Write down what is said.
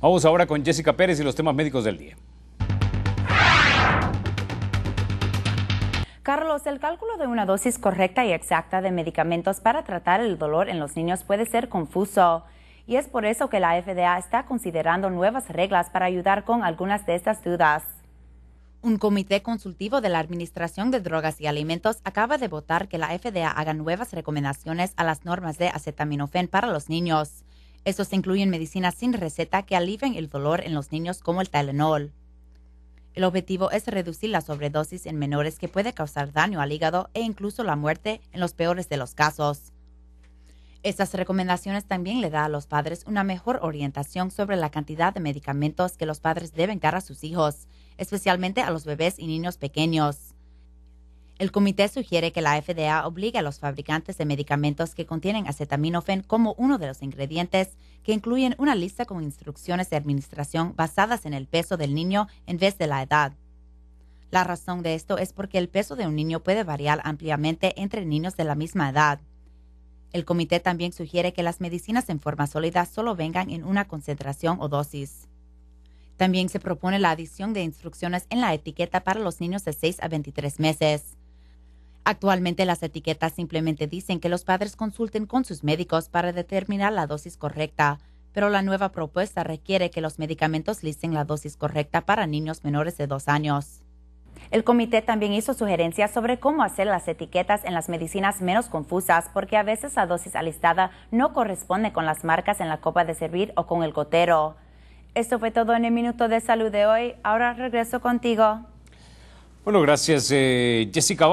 Vamos ahora con Jessica Pérez y los temas médicos del día. Carlos, el cálculo de una dosis correcta y exacta de medicamentos para tratar el dolor en los niños puede ser confuso. Y es por eso que la FDA está considerando nuevas reglas para ayudar con algunas de estas dudas. Un comité consultivo de la Administración de Drogas y Alimentos acaba de votar que la FDA haga nuevas recomendaciones a las normas de acetaminofén para los niños. Estos incluyen medicinas sin receta que alivian el dolor en los niños como el Tylenol. El objetivo es reducir la sobredosis en menores que puede causar daño al hígado e incluso la muerte en los peores de los casos. Estas recomendaciones también le da a los padres una mejor orientación sobre la cantidad de medicamentos que los padres deben dar a sus hijos, especialmente a los bebés y niños pequeños. El comité sugiere que la FDA obligue a los fabricantes de medicamentos que contienen acetaminofen como uno de los ingredientes, que incluyen una lista con instrucciones de administración basadas en el peso del niño en vez de la edad. La razón de esto es porque el peso de un niño puede variar ampliamente entre niños de la misma edad. El comité también sugiere que las medicinas en forma sólida solo vengan en una concentración o dosis. También se propone la adición de instrucciones en la etiqueta para los niños de 6 a 23 meses. Actualmente las etiquetas simplemente dicen que los padres consulten con sus médicos para determinar la dosis correcta, pero la nueva propuesta requiere que los medicamentos listen la dosis correcta para niños menores de dos años. El comité también hizo sugerencias sobre cómo hacer las etiquetas en las medicinas menos confusas, porque a veces la dosis alistada no corresponde con las marcas en la copa de servir o con el gotero. Esto fue todo en el Minuto de Salud de hoy. Ahora regreso contigo. Bueno, gracias, eh, Jessica.